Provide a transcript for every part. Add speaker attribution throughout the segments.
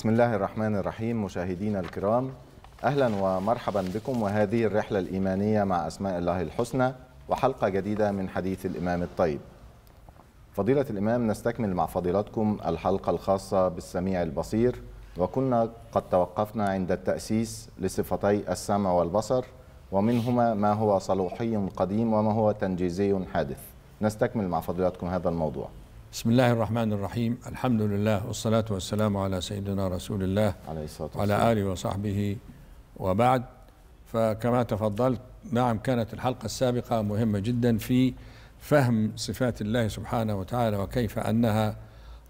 Speaker 1: بسم الله الرحمن الرحيم مشاهدينا الكرام أهلا ومرحبا بكم وهذه الرحلة الإيمانية مع أسماء الله الحسنى وحلقة جديدة من حديث الإمام الطيب فضيلة الإمام نستكمل مع فضيلتكم الحلقة الخاصة بالسميع البصير وكنا قد توقفنا عند التأسيس لصفتي السمع والبصر ومنهما ما هو صلوحي قديم وما هو تنجيزي حادث نستكمل مع فضيلتكم هذا الموضوع
Speaker 2: بسم الله الرحمن الرحيم الحمد لله والصلاة والسلام على سيدنا رسول الله عليه الصلاة والسلام وعلى آله وصحبه وبعد فكما تفضلت نعم كانت الحلقة السابقة مهمة جدا في فهم صفات الله سبحانه وتعالى وكيف أنها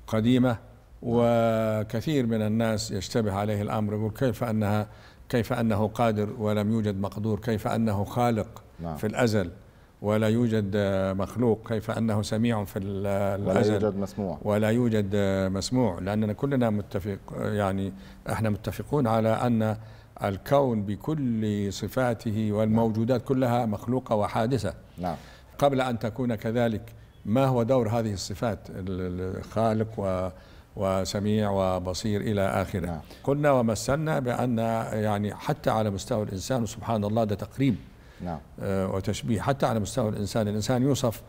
Speaker 2: قديمة وكثير من الناس يشتبه عليه الأمر يقول كيف أنها كيف أنه قادر ولم يوجد مقدور كيف أنه خالق نعم. في الأزل ولا يوجد مخلوق كيف انه سميع في الازل ولا يوجد مسموع ولا يوجد مسموع لاننا كلنا متفق يعني احنا متفقون على ان الكون بكل صفاته والموجودات كلها مخلوقه وحادثه نعم قبل ان تكون كذلك ما هو دور هذه الصفات الخالق و وسميع وبصير الى اخره نعم. قلنا ومثلنا بان يعني حتى على مستوى الانسان سبحان الله ده تقريب نعم. آه، وتشبيه حتى على مستوى الإنسان الإنسان يوصف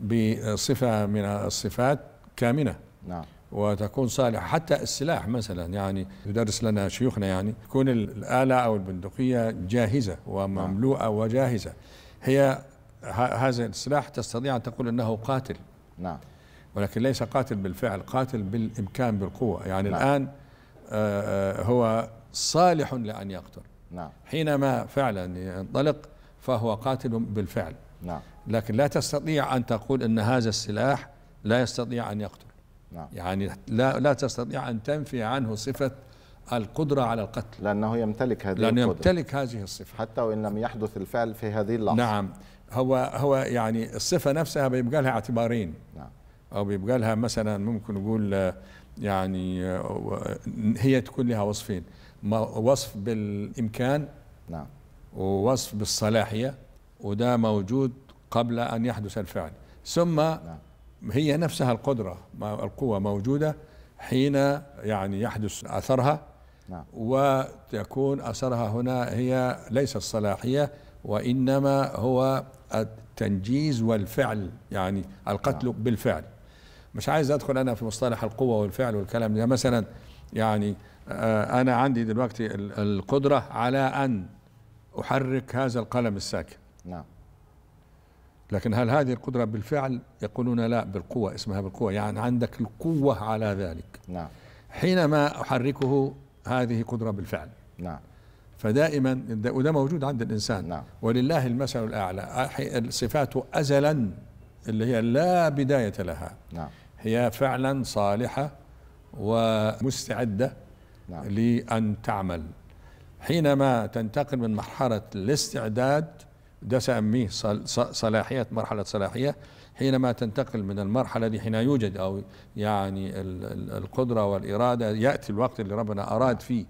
Speaker 2: بصفة من الصفات كامنة نعم. وتكون صالحة حتى السلاح مثلا يعني يدرس لنا شيوخنا يعني تكون الآلة أو البندقية جاهزة ومملوءة نعم. وجاهزة هي هذا السلاح تستطيع أن تقول أنه قاتل نعم ولكن ليس قاتل بالفعل قاتل بالإمكان بالقوة يعني نعم. الآن آه، آه، هو صالح لأن يقتل نعم حينما فعلا ينطلق فهو قاتل بالفعل نعم لكن لا تستطيع أن تقول أن هذا السلاح لا يستطيع أن يقتل نعم يعني لا, لا تستطيع أن تنفي عنه صفة القدرة على القتل لأنه يمتلك هذه لأنه القدرة يمتلك هذه الصفة حتى وإن لم يحدث الفعل في هذه اللحظة نعم هو هو يعني الصفة نفسها بيبقى لها اعتبارين نعم أو بيبقى لها مثلا ممكن نقول يعني هي تكون لها وصفين وصف بالإمكان نعم ووصف بالصلاحية وده موجود قبل أن يحدث الفعل ثم نعم. هي نفسها القدرة القوة موجودة حين يعني يحدث أثرها نعم. وتكون أثرها هنا هي ليس الصلاحية وإنما هو التنجيز والفعل يعني القتل نعم. بالفعل مش عايز أدخل أنا في مصطلح القوة والفعل والكلام ده مثلا يعني آه، أنا عندي دلوقتي القدرة على أن أحرك هذا القلم الساكن نعم لكن هل هذه القدرة بالفعل يقولون لا بالقوة اسمها بالقوة يعني عندك القوة على ذلك نعم حينما أحركه هذه قدرة بالفعل نعم فدائما وده موجود عند الإنسان نعم ولله المثل الأعلى الصفات أزلا اللي هي لا بداية لها نعم هي فعلا صالحة ومستعدة نعم لأن تعمل حينما تنتقل من مرحلة الاستعداد ده سأميه صلاحية مرحلة صلاحية حينما تنتقل من المرحلة دي حين يوجد أو يعني القدرة والإرادة يأتي الوقت اللي ربنا أراد فيه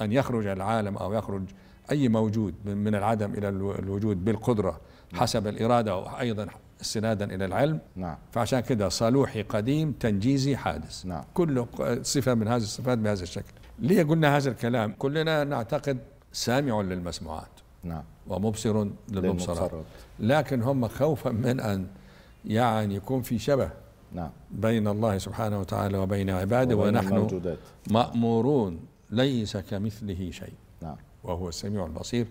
Speaker 2: أن يخرج العالم أو يخرج أي موجود من العدم إلى الوجود بالقدرة نعم. حسب الإرادة وأيضا استنادا إلى العلم نعم. فعشان كده صالوحي قديم تنجيزي حادث نعم. كل صفة من هذه الصفات بهذا الشكل ليه قلنا هذا الكلام كلنا نعتقد سامع للمسموعات نعم ومبصر للمبصرات لكن هم خوفا من أن يعني يكون في شبه نعم بين الله سبحانه وتعالى وبين عباده وبين ونحن الموجودات. مأمورون ليس كمثله شيء نعم وهو السميع البصير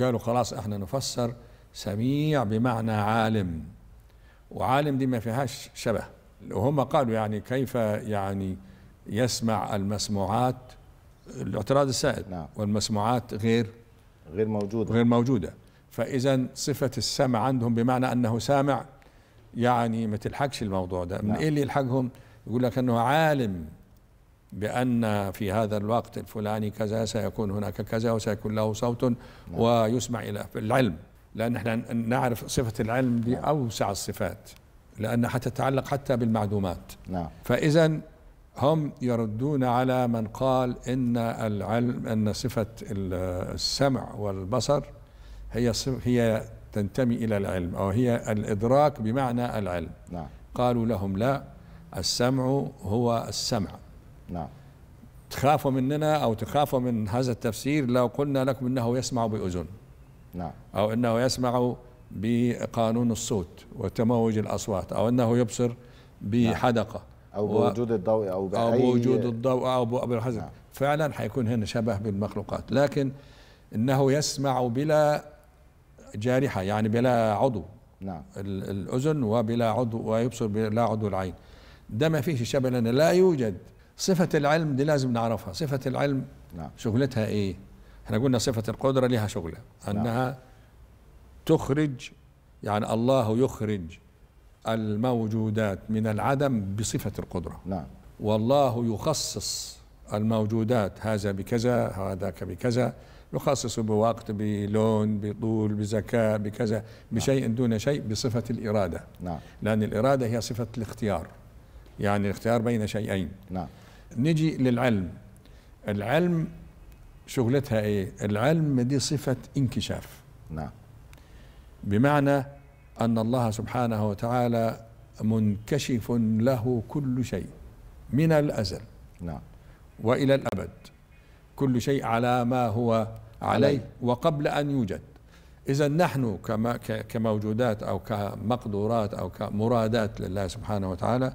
Speaker 2: قالوا خلاص احنا نفسر سميع بمعنى عالم وعالم دي ما فيهاش شبه وهم قالوا يعني كيف يعني يسمع المسموعات الاعتراض السائد نعم. والمسموعات غير غير موجودة غير موجودة فإذا صفة السمع عندهم بمعنى أنه سامع يعني ما تلحقش الموضوع ده من نعم. إيه اللي يلحقهم يقول لك أنه عالم بأن في هذا الوقت الفلاني كذا سيكون هناك كذا وسيكون له صوت نعم. ويسمع إلى العلم لأن احنا نعرف صفة العلم دي نعم. أوسع الصفات لأنها تتعلق حتى بالمعلومات نعم. فإذا هم يردون على من قال ان العلم ان صفه السمع والبصر هي هي تنتمي الى العلم او هي الادراك بمعنى العلم نعم. قالوا لهم لا السمع هو السمع نعم تخافوا مننا او تخافوا من هذا التفسير لو قلنا لكم انه يسمع باذن نعم او انه يسمع بقانون الصوت وتموج الاصوات او انه يبصر نعم. بحدقه نعم. او بوجود الضوء او بأي او بوجود الضوء او بالحزن نعم. فعلا حيكون هنا شبه بالمخلوقات لكن انه يسمع بلا جارحه يعني بلا عضو نعم الاذن وبلا عضو ويبصر بلا عضو العين ده ما فيش شبه لان لا يوجد صفه العلم دي لازم نعرفها صفه العلم نعم. شغلتها ايه احنا قلنا صفه القدره لها شغله نعم. انها نعم. تخرج يعني الله يخرج الموجودات من العدم بصفة القدرة نعم والله يخصص الموجودات هذا بكذا هذاك بكذا يخصص بوقت بلون بطول بزكاة بكذا بشيء نعم. دون شيء بصفة الإرادة نعم. لأن الإرادة هي صفة الاختيار يعني الاختيار بين شيئين نعم. نجي للعلم العلم شغلتها ايه العلم دي صفة انكشاف نعم بمعنى أن الله سبحانه وتعالى منكشف له كل شيء من الأزل نعم وإلى الأبد كل شيء على ما هو عليه عليه. وقبل أن يوجد إذا نحن كما كموجودات أو كمقدورات أو كمرادات لله سبحانه وتعالى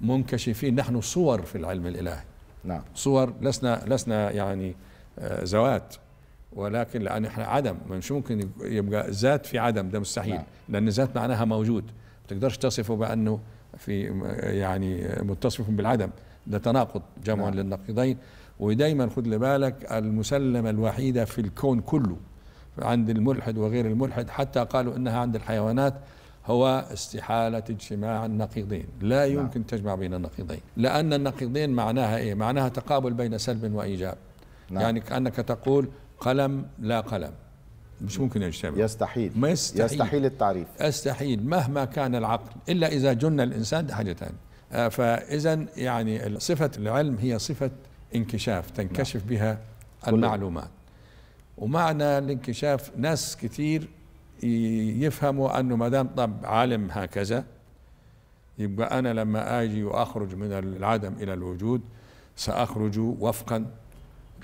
Speaker 2: منكشفين نحن صور في العلم الإلهي نعم صور لسنا لسنا يعني زوات آه، ولكن لان احنا عدم مش ممكن يبقى ذات في عدم ده مستحيل لا. نعم. لان ذات معناها موجود ما تقدرش تصفه بانه في يعني متصف بالعدم ده تناقض جمع نعم. للنقيضين ودايما خد لبالك المسلمه الوحيده في الكون كله عند الملحد وغير الملحد حتى قالوا انها عند الحيوانات هو استحالة اجتماع النقيضين لا نعم. يمكن تجمع بين النقيضين لأن النقيضين معناها إيه معناها تقابل بين سلب وإيجاب نعم. يعني كأنك تقول قلم لا قلم مش
Speaker 1: ممكن يجتمع يستحيل ما يستحيل, يستحيل التعريف
Speaker 2: يستحيل مهما كان العقل إلا إذا جن الإنسان ده حاجة ثانية آه، فإذا يعني صفة العلم هي صفة انكشاف تنكشف نعم. بها المعلومات ومعنى الانكشاف ناس كثير يفهموا أنه ما دام طب عالم هكذا يبقى أنا لما آجي وأخرج من العدم إلى الوجود سأخرج وفقا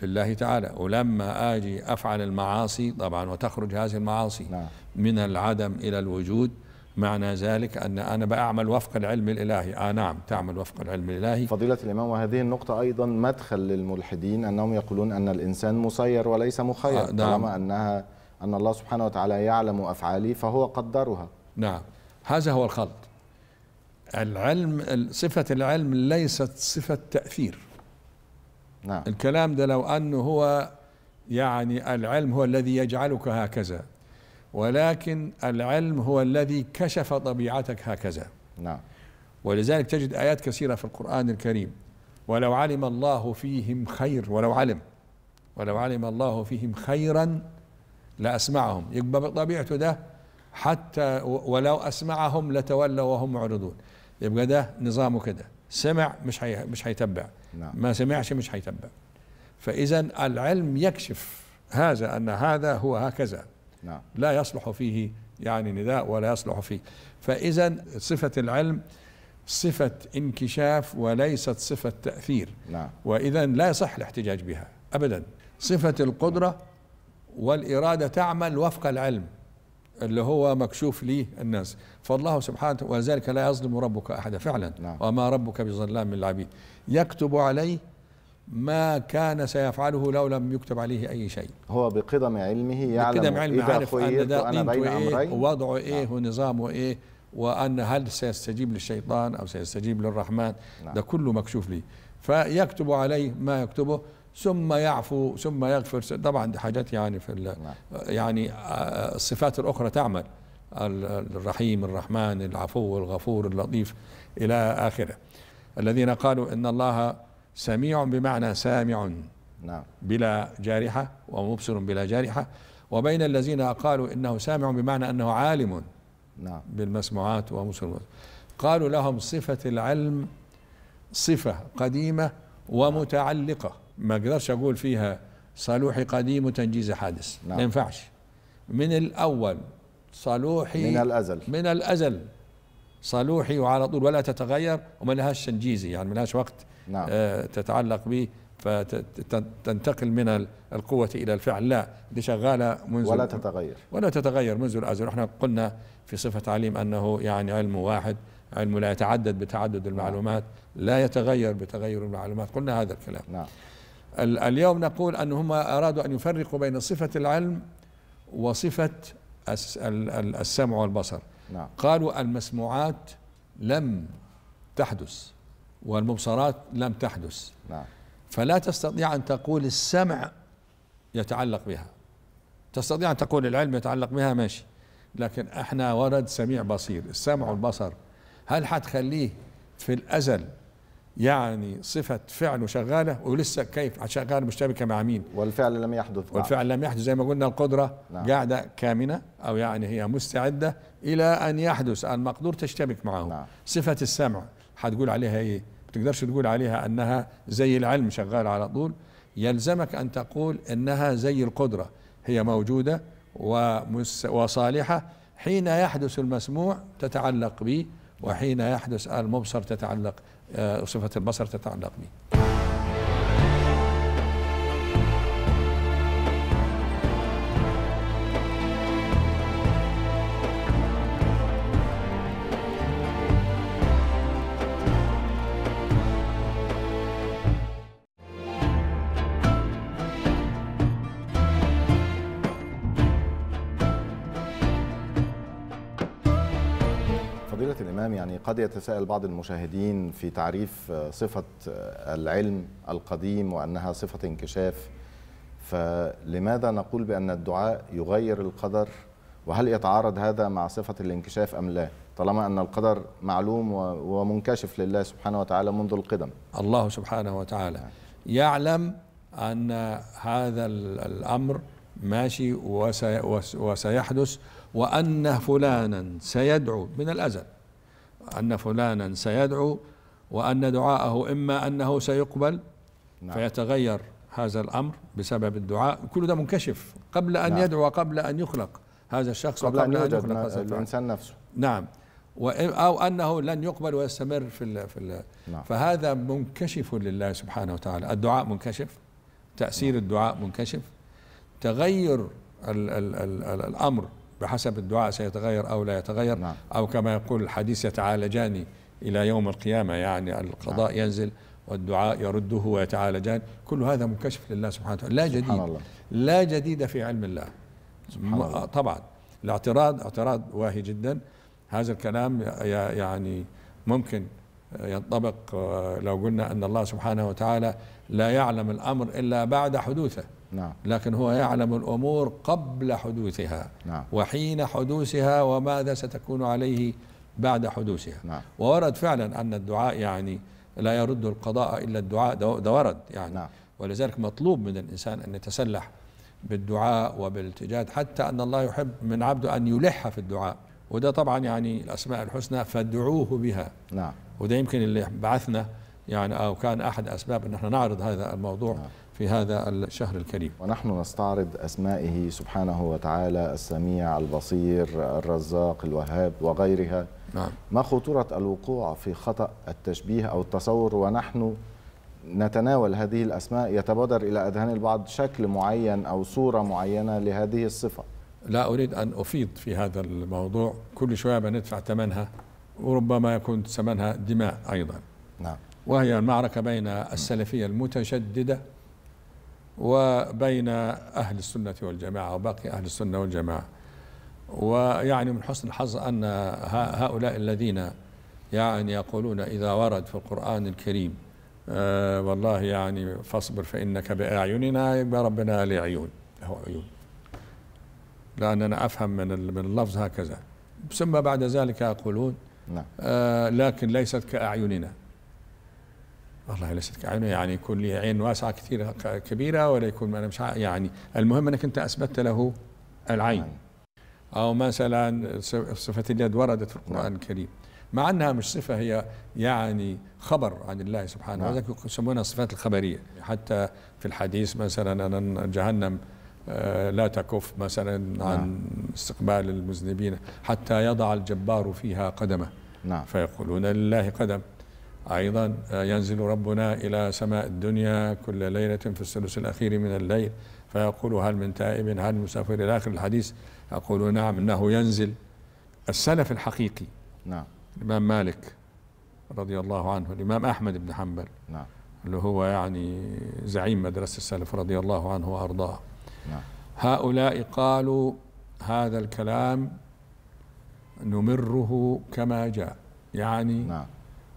Speaker 2: لله تعالى ولما اجي افعل المعاصي طبعا وتخرج هذه المعاصي نعم. من العدم الى الوجود معنى ذلك ان انا بعمل وفق العلم الالهي اه نعم تعمل وفق العلم الالهي
Speaker 1: فضيله الامام وهذه النقطه ايضا مدخل للملحدين انهم يقولون ان الانسان مسير وليس مخير آه نعم. طالما انها ان الله سبحانه وتعالى يعلم افعالي فهو قدرها
Speaker 2: نعم هذا هو الخلط العلم صفه العلم ليست صفه تاثير نعم. الكلام ده لو أنه هو يعني العلم هو الذي يجعلك هكذا ولكن العلم هو الذي كشف طبيعتك هكذا نعم ولذلك تجد آيات كثيرة في القرآن الكريم ولو علم الله فيهم خير ولو علم ولو علم الله فيهم خيرا لأسمعهم يبقى بطبيعته ده حتى ولو أسمعهم لتولوا وهم معرضون يبقى ده نظامه كده سمع مش هي مش هيتبع نعم. ما سمعش مش هيتبع فإذا العلم يكشف هذا أن هذا هو هكذا نعم. لا يصلح فيه يعني نداء ولا يصلح فيه فإذا صفة العلم صفة انكشاف وليست صفة تأثير نعم. وإذا لا يصح الاحتجاج بها أبدا صفة القدرة والإرادة تعمل وفق العلم اللي هو مكشوف للناس فالله سبحانه وذلك لا يظلم ربك أحدا فعلا نعم. وما ربك بظلام للعبيد يكتب عليه ما كان سيفعله لو لم يكتب عليه أي شيء هو بقدم علمه يعلم بقدم علمه إذا عارف أن ده أنا بين إيه، أمرين ووضعه إيه نعم. ونظامه إيه وأن هل سيستجيب للشيطان أو سيستجيب للرحمن نعم. ده كله مكشوف لي فيكتب عليه ما يكتبه ثم يعفو ثم يغفر طبعا دي حاجات يعني في نعم. يعني آه، الصفات الاخرى تعمل الرحيم الرحمن العفو الغفور اللطيف الى اخره الذين قالوا ان الله سميع بمعنى سامع نعم بلا جارحه ومبصر بلا جارحه وبين الذين قالوا انه سامع بمعنى انه عالم نعم بالمسموعات ومبصر قالوا لهم صفه العلم صفه قديمه ومتعلقه ما اقدرش اقول فيها صالوحي قديم وتنجيزي حادث نعم. ما ينفعش من الاول صالوحي من الازل من الازل صالوحي وعلى طول ولا تتغير وما لهاش تنجيزي يعني ما لهاش وقت نعم. آه تتعلق به فتنتقل من القوة إلى الفعل لا دي شغالة منذ ولا تتغير ولا تتغير منذ الأزل احنا قلنا في صفة تعليم أنه يعني علم واحد علم لا يتعدد بتعدد نعم. المعلومات لا يتغير بتغير المعلومات قلنا هذا الكلام نعم اليوم نقول أنهم أرادوا أن يفرقوا بين صفة العلم وصفة السمع والبصر نعم. قالوا المسموعات لم تحدث والمبصرات لم تحدث نعم. فلا تستطيع أن تقول السمع يتعلق بها تستطيع أن تقول العلم يتعلق بها ماشي لكن احنا ورد سميع بصير السمع والبصر هل حتخليه في الأزل يعني صفة فعله شغالة ولسه كيف شغالة مشتبكة مع مين والفعل لم يحدث والفعل لم يحدث زي ما قلنا القدرة نعم. قاعدة كامنة أو يعني هي مستعدة إلى أن يحدث المقدور تشتبك معه نعم. صفة السمع هتقول عليها إيه ما تقدرش تقول عليها أنها زي العلم شغالة على طول يلزمك أن تقول أنها زي القدرة هي موجودة ومس وصالحة حين يحدث المسموع تتعلق به وحين يحدث المبصر تتعلق وصفة آه، البصر تتعلق به
Speaker 1: قد يتساءل بعض المشاهدين في تعريف آه، صفة آه، العلم القديم وأنها صفة انكشاف فلماذا نقول بأن الدعاء يغير القدر وهل يتعارض هذا مع صفة الانكشاف أم لا طالما أن القدر معلوم ومنكشف لله سبحانه وتعالى منذ القدم
Speaker 2: الله سبحانه وتعالى يعلم أن هذا الأمر ماشي وسيحدث وأن فلانا سيدعو من الأزل أن فلانا سيدعو وأن دعاءه إما أنه سيقبل نعم. فيتغير هذا الأمر بسبب الدعاء كل ده منكشف قبل أن نعم. يدعو قبل أن يخلق هذا الشخص قبل وقبل أن, أن يخلق هذا الإنسان نفسه نعم أو أنه لن يقبل ويستمر في الـ في الـ نعم. فهذا منكشف لله سبحانه وتعالى الدعاء منكشف تأثير نعم. الدعاء منكشف تغير الـ الـ الـ الأمر بحسب الدعاء سيتغير أو لا يتغير نعم. أو كما يقول الحديث يتعالجان إلى يوم القيامة يعني القضاء نعم. ينزل والدعاء يرده ويتعالجان كل هذا منكشف لله سبحانه وتعالى لا جديد الله. لا جديد في علم الله سبحان الله. طبعا الاعتراض اعتراض واهي جدا هذا الكلام يعني ممكن ينطبق آه، لو قلنا أن الله سبحانه وتعالى لا يعلم الأمر إلا بعد حدوثه نعم. لكن هو يعلم الأمور قبل حدوثها نعم. وحين حدوثها وماذا ستكون عليه بعد حدوثها نعم. وورد فعلا أن الدعاء يعني لا يرد القضاء إلا الدعاء ده ورد يعني نعم. ولذلك مطلوب من الإنسان أن يتسلح بالدعاء وبالالتجاء حتى أن الله يحب من عبده أن يلح في الدعاء وده طبعا يعني الأسماء الحسنى فادعوه بها نعم. وده يمكن اللي بعثنا يعني أو كان أحد أسباب أن احنا نعرض هذا الموضوع نعم. في هذا الشهر الكريم
Speaker 1: ونحن نستعرض أسمائه سبحانه وتعالى السميع البصير الرزاق الوهاب وغيرها نعم. ما خطورة الوقوع في خطأ التشبيه أو التصور ونحن نتناول هذه الأسماء يتبادر إلى أذهان البعض شكل معين أو صورة معينة لهذه الصفة
Speaker 2: لا أريد أن أفيض في هذا الموضوع كل شوية بندفع ثمنها وربما يكون ثمنها دماء أيضا نعم. وهي المعركة بين السلفية المتشددة وبين أهل السنة والجماعة وباقي أهل السنة والجماعة ويعني من حسن الحظ أن هؤلاء الذين يعني يقولون إذا ورد في القرآن الكريم آه والله يعني فاصبر فإنك بأعيننا يبقى ربنا لعيون عيون له عيون لأن أنا أفهم من من اللفظ هكذا ثم بعد ذلك يقولون نعم. آه لكن ليست كأعيننا والله ليست كعينه يعني, يعني يكون لي عين واسعه كثير كبيره ولا يكون انا مش يعني المهم انك انت اثبتت له العين او مثلا صفه اليد وردت في القران نعم. الكريم مع انها مش صفه هي يعني خبر عن الله سبحانه نعم. وتعالى يسمونها الصفات الخبريه حتى في الحديث مثلا ان جهنم آه، لا تكف مثلا عن نعم. استقبال المذنبين حتى يضع الجبار فيها قدمه نعم فيقولون لله قدم أيضا آه، ينزل ربنا إلى سماء الدنيا كل ليلة في الثلث الأخير من الليل فيقول هل من تائب هل مسافر إلى آخر الحديث أقول نعم إنه ينزل السلف الحقيقي نعم الإمام مالك رضي الله عنه الإمام أحمد بن حنبل نعم اللي هو يعني زعيم مدرسة السلف رضي الله عنه وأرضاه نعم هؤلاء قالوا هذا الكلام نمره كما جاء يعني نعم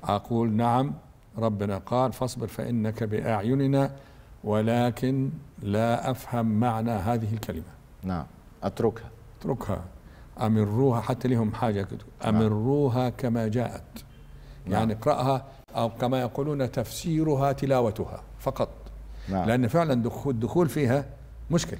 Speaker 2: أقول نعم ربنا قال فاصبر فإنك بأعيننا ولكن لا أفهم معنى هذه الكلمة نعم أتركها أتركها أمروها حتى لهم حاجة أمروها نعم. كما جاءت نعم. يعني اقرأها أو كما يقولون تفسيرها تلاوتها فقط نعم. لأن فعلا الدخول فيها مشكل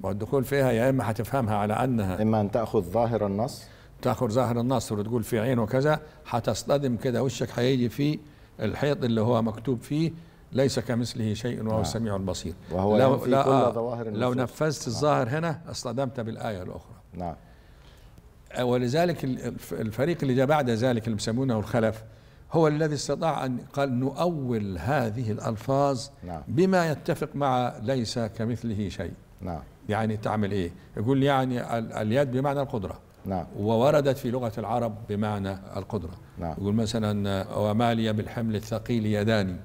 Speaker 2: والدخول فيها يا إما هتفهمها على أنها إما أن تأخذ ظاهر النص تاخذ ظاهر النصر وتقول في عين وكذا حتصطدم كذا وشك هيجي في الحيط اللي هو مكتوب فيه ليس كمثله شيء وهو نعم. السميع البصير وهو لو, لا كل آه، ظواهر لو نفذت نعم. الظاهر هنا اصطدمت بالايه الاخرى نعم آه، ولذلك الفريق اللي جاء بعد ذلك اللي بيسمونه الخلف هو الذي استطاع ان قال نؤول هذه الالفاظ نعم. بما يتفق مع ليس كمثله شيء نعم يعني تعمل ايه؟ يقول يعني اليد بمعنى القدره نعم. ووردت في لغة العرب بمعنى القدرة نعم. يقول مثلا وما لي بالحمل الثقيل يداني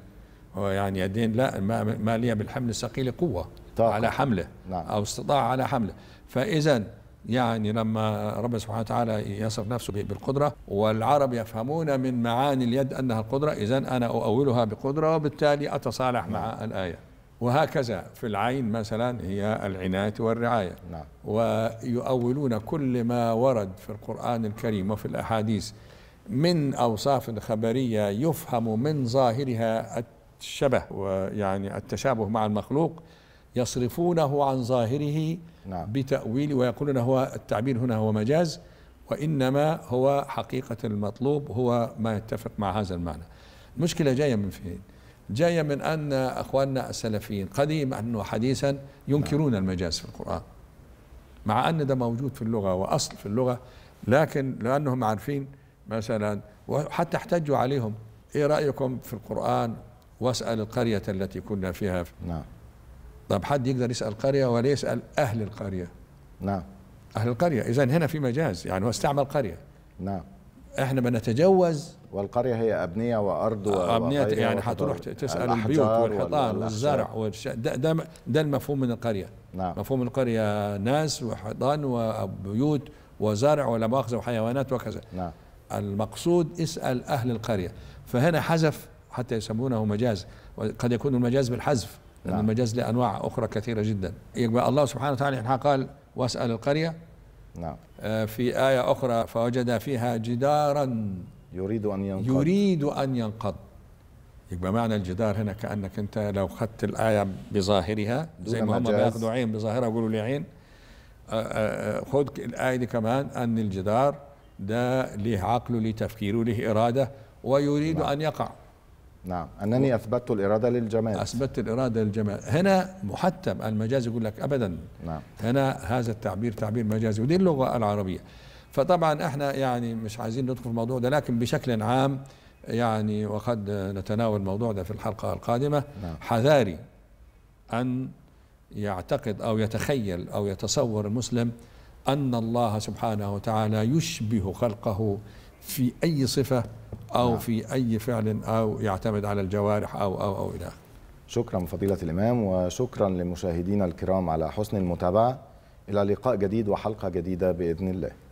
Speaker 2: يعني يدين لا ما لي بالحمل الثقيل قوة طاقة. على حمله نعم. أو استطاع على حمله فإذا يعني لما رب سبحانه وتعالى يصف نفسه بالقدرة والعرب يفهمون من معاني اليد أنها القدرة إذا أنا أؤولها بقدرة وبالتالي أتصالح نعم. مع الآية وهكذا في العين مثلا هي العناية والرعاية نعم. ويؤولون كل ما ورد في القرآن الكريم وفي الأحاديث من أوصاف خبرية يفهم من ظاهرها الشبه ويعني التشابه مع المخلوق يصرفونه عن ظاهره نعم. بتأويل ويقولون هو التعبير هنا هو مجاز وإنما هو حقيقة المطلوب هو ما يتفق مع هذا المعنى المشكلة جاية من فين؟ جاية من أن أخواننا السلفيين قديما وحديثا ينكرون نعم. المجاز في القرآن مع أن ده موجود في اللغة وأصل في اللغة لكن لأنهم عارفين مثلا وحتى احتجوا عليهم إيه رأيكم في القرآن واسأل القرية التي كنا فيها نعم طب حد يقدر يسأل قرية ولا يسأل أهل القرية نعم أهل القرية إذا هنا في مجاز يعني هو استعمل قرية نعم احنا بنتجوز والقريه هي ابنيه وارض ابنيه يعني حتروح تسال البيوت والحيطان والزرع ده, ده, ده المفهوم من القريه نعم. مفهوم القريه ناس وحيطان وبيوت وزرع ولا مؤاخذه وحيوانات وكذا نعم. المقصود اسال اهل القريه فهنا حذف حتى يسمونه مجاز وقد يكون المجاز بالحذف لان نعم. المجاز له انواع اخرى كثيره جدا يبقى الله سبحانه وتعالى قال واسال القريه نعم آه، في ايه اخرى فوجد فيها جدارا يريد أن ينقض يريد أن ينقض يبقى معنى الجدار هنا كأنك أنت لو خدت الآية بظاهرها زي ما هم بياخذوا عين بظاهرها يقولوا لي عين آه، آه، آه، خذ الآية دي كمان أن الجدار ده له عقل له تفكير له إرادة ويريد نعم. أن يقع نعم أنني أثبت الإرادة للجمال أثبت الإرادة للجمال هنا محتم المجاز يقول لك أبدا نعم. هنا هذا التعبير تعبير مجازي ودي اللغة العربية فطبعا احنا يعني مش عايزين ندخل في الموضوع ده لكن بشكل عام يعني وقد نتناول الموضوع ده في الحلقه القادمه نعم. حذاري ان يعتقد او يتخيل او يتصور المسلم ان الله سبحانه وتعالى يشبه خلقه في اي صفه او نعم. في اي فعل او يعتمد على الجوارح او او او الى اخره شكرا فضيلة
Speaker 1: الإمام وشكرا لمشاهدينا الكرام على حسن المتابعة إلى لقاء جديد وحلقة جديدة بإذن الله